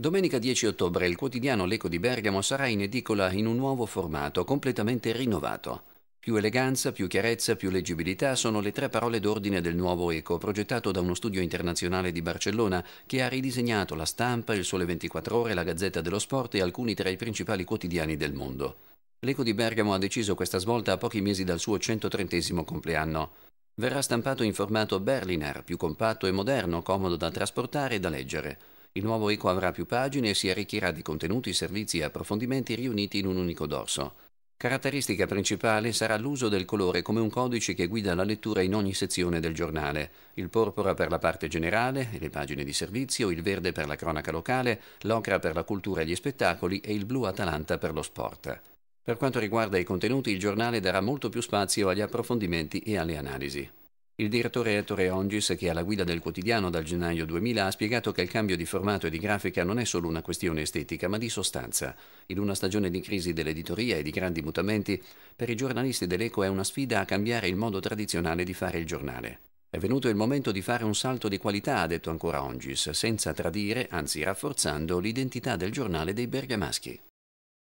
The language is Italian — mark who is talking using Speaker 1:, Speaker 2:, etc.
Speaker 1: Domenica 10 ottobre il quotidiano L'Eco di Bergamo sarà in edicola in un nuovo formato completamente rinnovato. Più eleganza, più chiarezza, più leggibilità sono le tre parole d'ordine del nuovo Eco, progettato da uno studio internazionale di Barcellona che ha ridisegnato la stampa, il Sole 24 Ore, la Gazzetta dello Sport e alcuni tra i principali quotidiani del mondo. L'Eco di Bergamo ha deciso questa svolta a pochi mesi dal suo 130 compleanno. Verrà stampato in formato Berliner, più compatto e moderno, comodo da trasportare e da leggere. Il nuovo eco avrà più pagine e si arricchirà di contenuti, servizi e approfondimenti riuniti in un unico dorso. Caratteristica principale sarà l'uso del colore come un codice che guida la lettura in ogni sezione del giornale, il porpora per la parte generale e le pagine di servizio, il verde per la cronaca locale, l'ocra per la cultura e gli spettacoli e il blu Atalanta per lo sport. Per quanto riguarda i contenuti, il giornale darà molto più spazio agli approfondimenti e alle analisi. Il direttore Ettore Ongis, che è alla guida del quotidiano dal gennaio 2000, ha spiegato che il cambio di formato e di grafica non è solo una questione estetica, ma di sostanza. In una stagione di crisi dell'editoria e di grandi mutamenti, per i giornalisti dell'Eco è una sfida a cambiare il modo tradizionale di fare il giornale. È venuto il momento di fare un salto di qualità, ha detto ancora Ongis, senza tradire, anzi rafforzando l'identità del giornale dei bergamaschi.